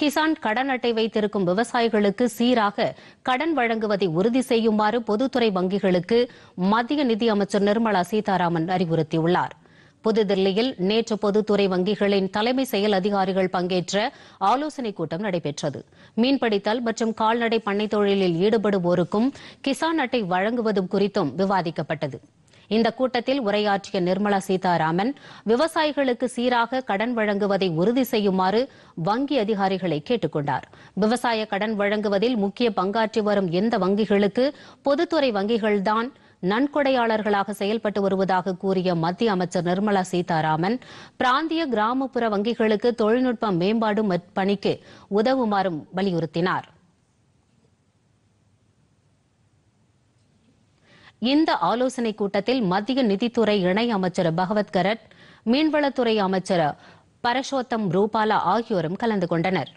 கிசான் கடன் அட்டை வைத்திருக்கும் விவசாயிகளுக்கு சீராக கடன் வழங்குவதை உறுதி செய்யுமாறு பொதுத்துறை வங்கிகளுக்கு மத்திய நிதி அமைச்சர் நிர்மலா சீதாராமன் அறிவுறுத்தியுள்ளார் புதுதில்லியில் நேற்று பொதுத்துறை வங்கிகளின் தலைமை செயல் அதிகாரிகள் பங்கேற்ற ஆலோசனைக் கூட்டம் நடைபெற்றது மீன்பிடித்தல் மற்றும் கால்நடை பண்ணை தொழிலில் ஈடுபடுவோருக்கும் கிசான் அட்டை வழங்குவது குறித்தும் விவாதிக்கப்பட்டது இந்த கூட்டத்தில் உரையாற்றிய நிர்மலா சீதாராமன் விவசாயிகளுக்கு சீராக கடன் வழங்குவதை உறுதி செய்யுமாறு வங்கி அதிகாரிகளை கேட்டுக் கொண்டார் விவசாய கடன் வழங்குவதில் முக்கிய பங்காற்றி வரும் இந்த வங்கிகளுக்கு பொதுத்துறை வங்கிகள்தான் நன்கொடையாளர்களாக செயல்பட்டு வருவதாக கூறிய மத்திய அமைச்சர் நிர்மலா சீதாராமன் பிராந்திய கிராமப்புற வங்கிகளுக்கு தொழில்நுட்ப மேம்பாடு பணிக்கு உதவுமாறும் வலியுறுத்தினாா் இந்த ஆலோசனை கூட்டத்தில் மத்திய நிதித்துறை இணை அமைச்சர் பகவத் கரட் மீன்வளத்துறை அமைச்சர் பரஷோத்தம் ரூபாலா ஆகியோரும் கலந்து கொண்டனர்